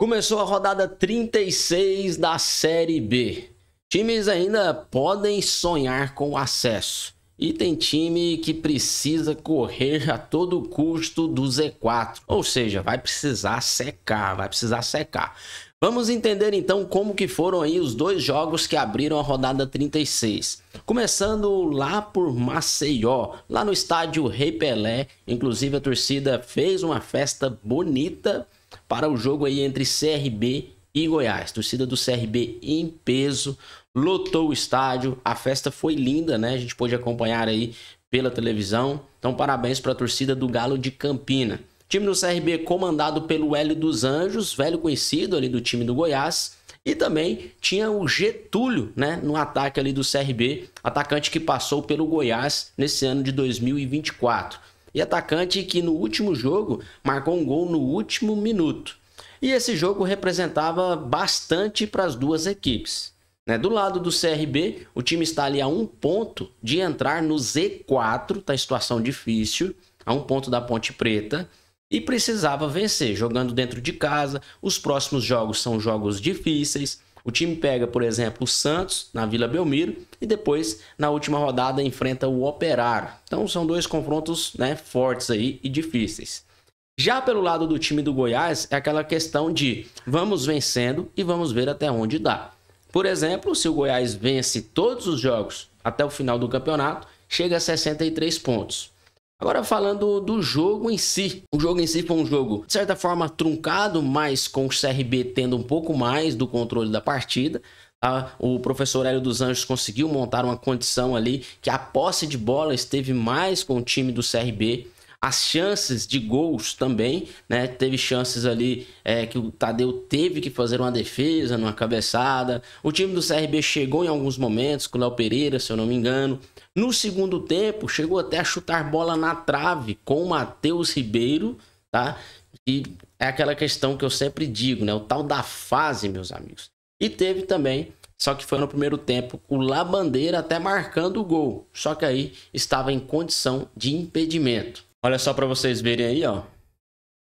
Começou a rodada 36 da Série B. Times ainda podem sonhar com o acesso. E tem time que precisa correr a todo custo do Z4, ou seja, vai precisar secar, vai precisar secar. Vamos entender então como que foram aí os dois jogos que abriram a rodada 36. Começando lá por Maceió, lá no estádio Rei Pelé, inclusive a torcida fez uma festa bonita para o jogo aí entre CRB e Goiás. Torcida do CRB em peso, lotou o estádio, a festa foi linda, né? A gente pôde acompanhar aí pela televisão. Então, parabéns para a torcida do Galo de Campina. Time do CRB comandado pelo Hélio dos Anjos, velho conhecido ali do time do Goiás. E também tinha o Getúlio, né, no ataque ali do CRB, atacante que passou pelo Goiás nesse ano de 2024 e atacante que no último jogo marcou um gol no último minuto. E esse jogo representava bastante para as duas equipes. Né? Do lado do CRB, o time está ali a um ponto de entrar no Z4, está em situação difícil, a um ponto da Ponte Preta, e precisava vencer, jogando dentro de casa. Os próximos jogos são jogos difíceis. O time pega, por exemplo, o Santos na Vila Belmiro e depois na última rodada enfrenta o Operário. Então são dois confrontos né, fortes aí e difíceis. Já pelo lado do time do Goiás é aquela questão de vamos vencendo e vamos ver até onde dá. Por exemplo, se o Goiás vence todos os jogos até o final do campeonato, chega a 63 pontos. Agora falando do jogo em si. O jogo em si foi um jogo, de certa forma, truncado, mas com o CRB tendo um pouco mais do controle da partida. Tá? O professor Hélio dos Anjos conseguiu montar uma condição ali que a posse de bola esteve mais com o time do CRB as chances de gols também, né? Teve chances ali é, que o Tadeu teve que fazer uma defesa, numa cabeçada. O time do CRB chegou em alguns momentos, com o Léo Pereira, se eu não me engano. No segundo tempo, chegou até a chutar bola na trave com o Matheus Ribeiro, tá? E é aquela questão que eu sempre digo, né? O tal da fase, meus amigos. E teve também, só que foi no primeiro tempo, o Labandeira até marcando o gol. Só que aí estava em condição de impedimento. Olha só para vocês verem aí, ó.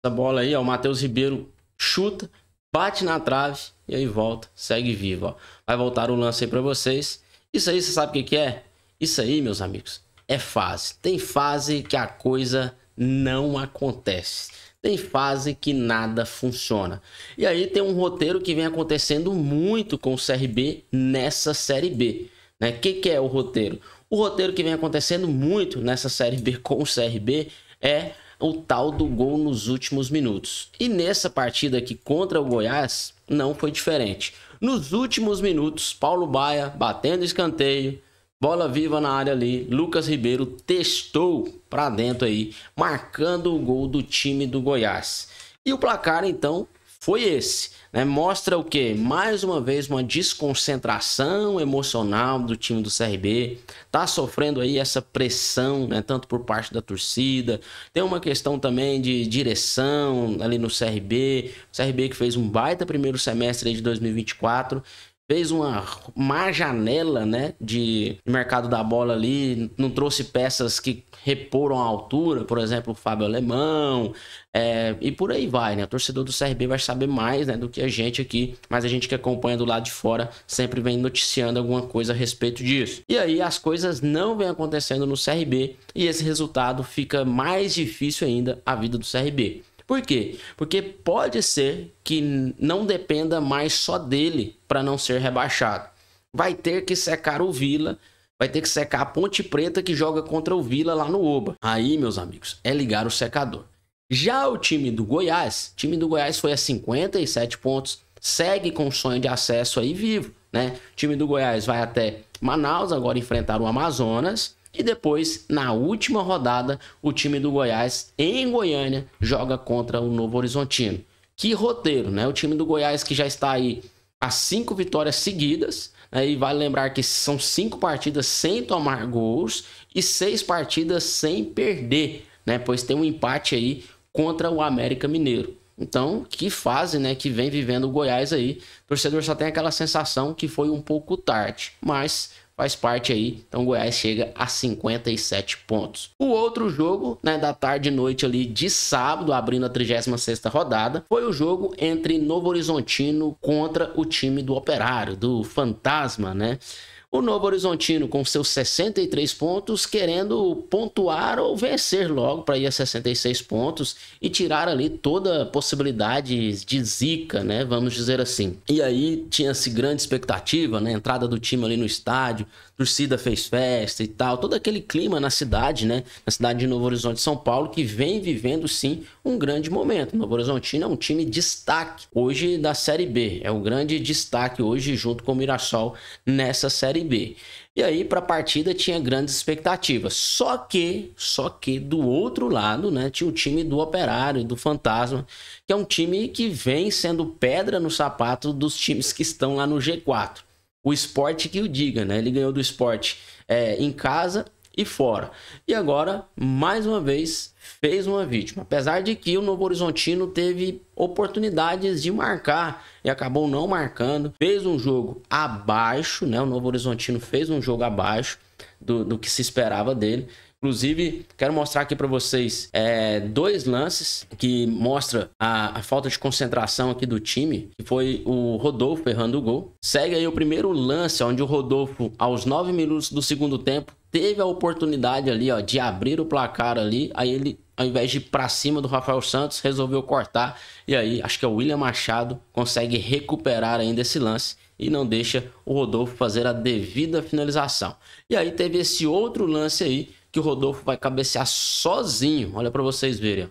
Essa bola aí, ó, o Matheus Ribeiro chuta, bate na trave e aí volta, segue vivo, ó. Vai voltar o lance aí para vocês. Isso aí, você sabe o que, que é? Isso aí, meus amigos, é fase. Tem fase que a coisa não acontece. Tem fase que nada funciona. E aí tem um roteiro que vem acontecendo muito com o CRB nessa Série B. O né? que, que é o roteiro? O roteiro que vem acontecendo muito nessa Série B com o CRB é o tal do gol nos últimos minutos. E nessa partida aqui contra o Goiás, não foi diferente. Nos últimos minutos, Paulo Baia batendo escanteio, bola viva na área ali, Lucas Ribeiro testou para dentro aí, marcando o gol do time do Goiás. E o placar então foi esse. Né? Mostra o que? Mais uma vez, uma desconcentração emocional do time do CRB. Tá sofrendo aí essa pressão, né? tanto por parte da torcida. Tem uma questão também de direção ali no CRB. O CRB que fez um baita primeiro semestre de 2024 fez uma má janela, né, de mercado da bola ali, não trouxe peças que reporam a altura, por exemplo, o Fábio Alemão, é, e por aí vai, né? O torcedor do CRB vai saber mais, né, do que a gente aqui, mas a gente que acompanha do lado de fora sempre vem noticiando alguma coisa a respeito disso. E aí as coisas não vêm acontecendo no CRB e esse resultado fica mais difícil ainda a vida do CRB. Por quê? Porque pode ser que não dependa mais só dele para não ser rebaixado. Vai ter que secar o Vila, vai ter que secar a Ponte Preta que joga contra o Vila lá no Oba. Aí, meus amigos, é ligar o secador. Já o time do Goiás, time do Goiás foi a 57 pontos, segue com o sonho de acesso aí vivo, né? O time do Goiás vai até Manaus, agora enfrentar o Amazonas. E depois, na última rodada, o time do Goiás, em Goiânia, joga contra o Novo Horizontino. Que roteiro, né? O time do Goiás que já está aí a cinco vitórias seguidas. Né? E vale lembrar que são cinco partidas sem tomar gols e seis partidas sem perder, né? Pois tem um empate aí contra o América Mineiro. Então, que fase, né, que vem vivendo o Goiás aí. O torcedor só tem aquela sensação que foi um pouco tarde, mas faz parte aí. Então Goiás chega a 57 pontos. O outro jogo, né, da tarde e noite ali de sábado, abrindo a 36ª rodada, foi o jogo entre Novo Horizontino contra o time do Operário, do Fantasma, né? o Novo Horizontino com seus 63 pontos, querendo pontuar ou vencer logo para ir a 66 pontos e tirar ali toda a possibilidade de zica, né? Vamos dizer assim. E aí tinha-se grande expectativa, né? Entrada do time ali no estádio, torcida fez festa e tal, todo aquele clima na cidade, né? Na cidade de Novo Horizonte, São Paulo, que vem vivendo sim um grande momento. Novo Horizonte é um time destaque hoje da Série B, é um grande destaque hoje junto com o Mirassol nessa Série B. E aí para a partida tinha grandes expectativas. Só que, só que do outro lado, né, tinha o time do Operário, do Fantasma, que é um time que vem sendo pedra no sapato dos times que estão lá no G4 o esporte que o diga, né? Ele ganhou do esporte é, em casa e fora. E agora, mais uma vez, fez uma vítima. Apesar de que o Novo Horizontino teve oportunidades de marcar e acabou não marcando. Fez um jogo abaixo, né? O Novo Horizontino fez um jogo abaixo do, do que se esperava dele. Inclusive, quero mostrar aqui para vocês é, dois lances que mostra a, a, falta de concentração aqui do time, que foi o Rodolfo errando o gol. Segue aí o primeiro lance, onde o Rodolfo, aos nove minutos do segundo tempo, teve a oportunidade ali, ó, de abrir o placar ali, aí ele ao invés de ir para cima do Rafael Santos, resolveu cortar e aí acho que é o William Machado consegue recuperar ainda esse lance e não deixa o Rodolfo fazer a devida finalização. E aí teve esse outro lance aí que o Rodolfo vai cabecear sozinho. Olha para vocês verem.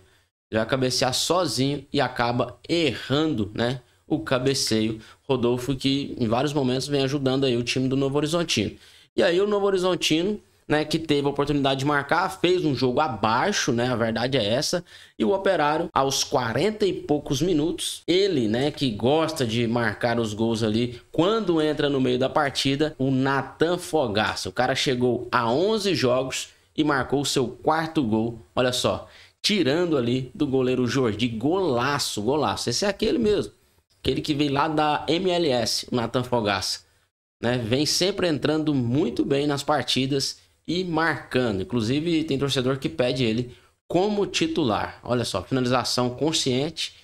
Ele vai cabecear sozinho e acaba errando, né? O cabeceio. Rodolfo que em vários momentos vem ajudando aí o time do Novo Horizontino. E aí o Novo Horizontino, né, que teve a oportunidade de marcar, fez um jogo abaixo, né? A verdade é essa. E o Operário aos 40 e poucos minutos, ele, né, que gosta de marcar os gols ali quando entra no meio da partida, o Natan Fogaça. O cara chegou a 11 jogos e marcou seu quarto gol. Olha só, tirando ali do goleiro Jordi. Golaço, golaço. Esse é aquele mesmo. Aquele que vem lá da MLS, o Nathan Fogaça. Né? Vem sempre entrando muito bem nas partidas e marcando. Inclusive, tem torcedor que pede ele como titular. Olha só, finalização consciente,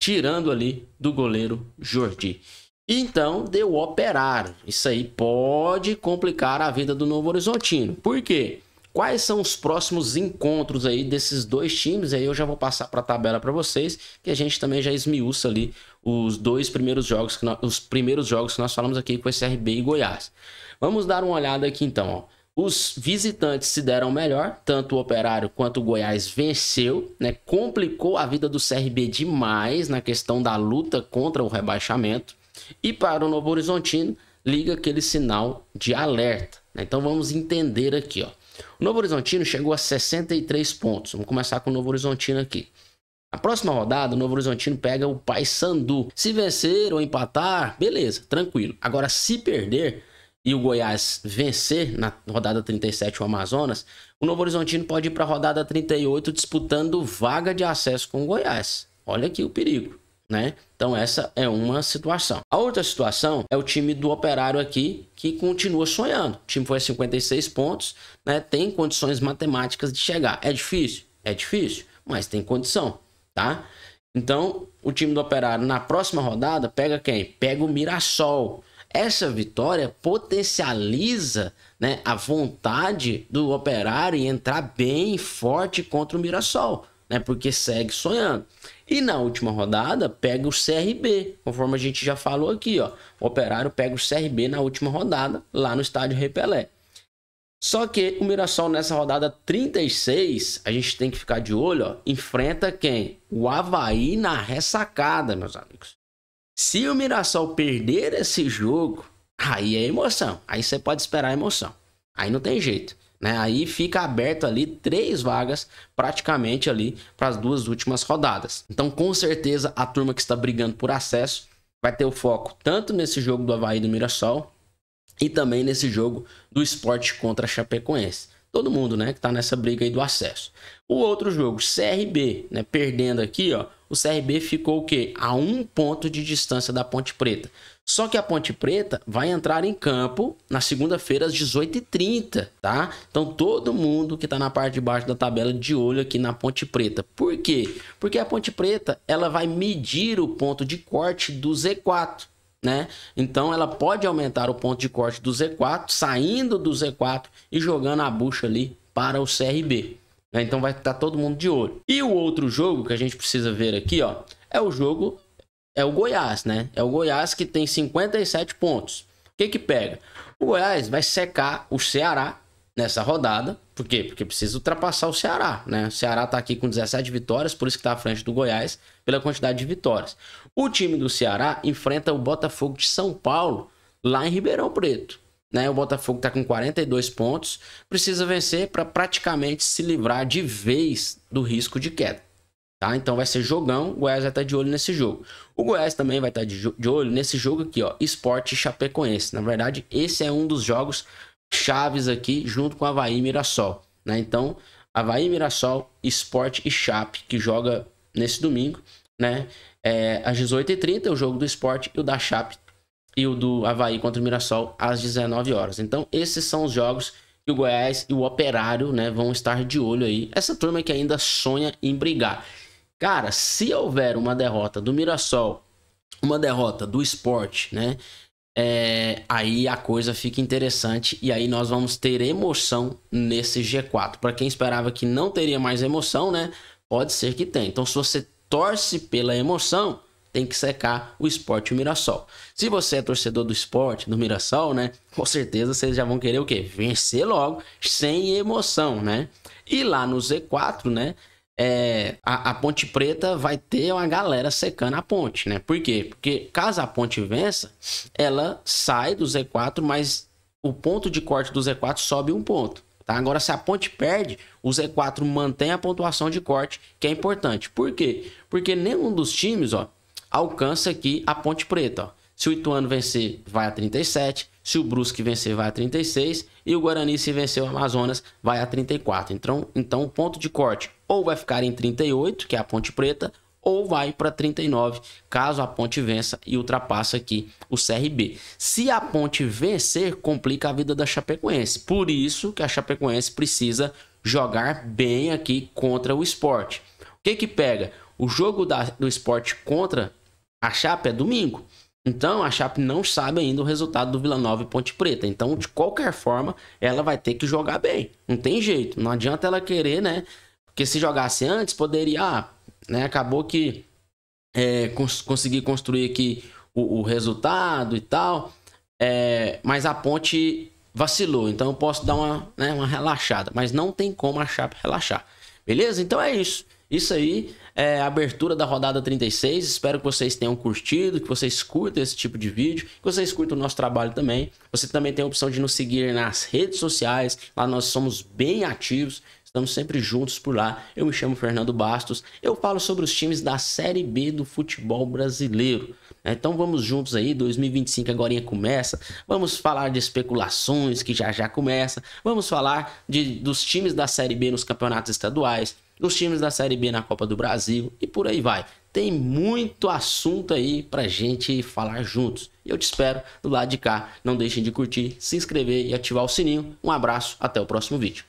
tirando ali do goleiro Jordi. Então, deu operário. Isso aí pode complicar a vida do Novo Horizontino. Por quê? Quais são os próximos encontros aí desses dois times? Aí eu já vou passar para a tabela para vocês, que a gente também já esmiuça ali os dois primeiros jogos, que nós, os primeiros jogos que nós falamos aqui com o RB e Goiás. Vamos dar uma olhada aqui então. Ó. Os visitantes se deram melhor, tanto o Operário quanto o Goiás venceu, né? Complicou a vida do CRB demais na questão da luta contra o rebaixamento. E para o Novo Horizontino, liga aquele sinal de alerta. Né? Então vamos entender aqui, ó. O Novo Horizontino chegou a 63 pontos. Vamos começar com o Novo Horizontino aqui. Na próxima rodada, o Novo Horizontino pega o Paysandu. Se vencer ou empatar, beleza, tranquilo. Agora, se perder e o Goiás vencer na rodada 37 o Amazonas, o Novo Horizontino pode ir para a rodada 38 disputando vaga de acesso com o Goiás. Olha aqui o perigo né? Então essa é uma situação. A outra situação é o time do Operário aqui que continua sonhando. O time foi a 56 pontos, né? Tem condições matemáticas de chegar. É difícil, é difícil, mas tem condição, tá? Então, o time do Operário na próxima rodada pega quem? Pega o Mirassol. Essa vitória potencializa né, a vontade do Operário em entrar bem forte contra o Mirassol né? Porque segue sonhando. E na última rodada, pega o CRB, conforme a gente já falou aqui, ó. O Operário pega o CRB na última rodada, lá no estádio Repelé. Só que o Mirassol nessa rodada 36, a gente tem que ficar de olho, ó, enfrenta quem? O Havaí na ressacada, meus amigos. Se o Mirassol perder esse jogo, aí é emoção. Aí você pode esperar emoção. Aí não tem jeito. Né? Aí fica aberto ali três vagas praticamente ali para as duas últimas rodadas. Então, com certeza, a turma que está brigando por acesso vai ter o foco tanto nesse jogo do Havaí do Mirassol e também nesse jogo do esporte contra a Chapecoense. Todo mundo, né, que tá nessa briga aí do acesso. O outro jogo, CRB, né, perdendo aqui, ó, o CRB ficou o quê? A um ponto de distância da Ponte Preta. Só que a Ponte Preta vai entrar em campo na segunda-feira às 18h30, tá? Então todo mundo que tá na parte de baixo da tabela de olho aqui na Ponte Preta. Por quê? Porque a Ponte Preta, ela vai medir o ponto de corte do Z4. Né? Então ela pode aumentar o ponto de corte do Z4, saindo do Z4 e jogando a bucha ali para o CRB. Né? Então vai estar tá todo mundo de olho. E o outro jogo que a gente precisa ver aqui, ó, é o jogo é o Goiás, né? É o Goiás que tem 57 pontos. O que que pega? O Goiás vai secar o Ceará nessa rodada. Por quê? Porque precisa ultrapassar o Ceará, né? O Ceará tá aqui com 17 vitórias, por isso que tá à frente do Goiás pela quantidade de vitórias. O time do Ceará enfrenta o Botafogo de São Paulo lá em Ribeirão Preto. Né? O Botafogo está com 42 pontos, precisa vencer para praticamente se livrar de vez do risco de queda. Tá? Então vai ser jogão, o Goiás vai estar tá de olho nesse jogo. O Goiás também vai estar tá de, de olho nesse jogo aqui, ó, Esporte Chapecoense. Na verdade, esse é um dos jogos chaves aqui, junto com Havaí e Mirassol. Né? Então, Havaí, Mirassol, Esporte e Chape, que joga nesse domingo, né? É, às 18h30, o jogo do Esporte e o da Chape e o do Havaí contra o Mirassol às 19 horas. Então, esses são os jogos que o Goiás e o Operário né, vão estar de olho aí. Essa turma que ainda sonha em brigar. Cara, se houver uma derrota do Mirassol, uma derrota do esporte, né? É, aí a coisa fica interessante e aí nós vamos ter emoção nesse G4. Para quem esperava que não teria mais emoção, né? Pode ser que tenha. Então, se você torce pela emoção, tem que secar o esporte e o Mirassol. Se você é torcedor do esporte, do Mirassol, né? Com certeza vocês já vão querer o quê? Vencer logo, sem emoção, né? E lá no Z4, né? é, a, a, Ponte Preta vai ter uma galera secando a ponte, né? Por quê? Porque caso a ponte vença, ela sai do Z4, mas o ponto de corte do Z4 sobe um ponto. Tá? Agora, se a ponte perde, o Z4 mantém a pontuação de corte, que é importante. Por quê? Porque nenhum dos times ó, alcança aqui a Ponte Preta. Ó. Se o Ituano vencer, vai a 37. Se o Brusque vencer, vai a 36. E o Guarani, se vencer o Amazonas, vai a 34. Então, então o ponto de corte ou vai ficar em 38, que é a Ponte Preta, ou vai para 39, caso a Ponte vença e ultrapasse aqui o CRB. Se a Ponte vencer, complica a vida da Chapecoense. Por isso que a Chapecoense precisa jogar bem aqui contra o esporte. O que que pega? O jogo da, do esporte contra a Chape é domingo. Então, a Chape não sabe ainda o resultado do Vila Nova e Ponte Preta. Então, de qualquer forma, ela vai ter que jogar bem. Não tem jeito. Não adianta ela querer, né? Porque se jogasse antes, poderia. Ah, né? Acabou que é, cons consegui construir aqui o, o resultado e tal. É, mas a ponte vacilou. Então eu posso dar uma, né, uma relaxada. Mas não tem como a Chape relaxar. Beleza? Então é isso. Isso aí é a abertura da rodada 36. Espero que vocês tenham curtido, que vocês curtam esse tipo de vídeo, que vocês curtam o nosso trabalho também. Você também tem a opção de nos seguir nas redes sociais. Lá nós somos bem ativos. Estamos sempre juntos por lá. Eu me chamo Fernando Bastos. Eu falo sobre os times da Série B do futebol brasileiro. É, então vamos juntos aí, 2025 agora começa. Vamos falar de especulações que já já começa. Vamos falar de, dos times da Série B nos campeonatos estaduais dos times da Série B na Copa do Brasil e por aí vai. Tem muito assunto aí pra gente falar juntos. E eu te espero do lado de cá. Não deixem de curtir, se inscrever e ativar o sininho. Um abraço, até o próximo vídeo.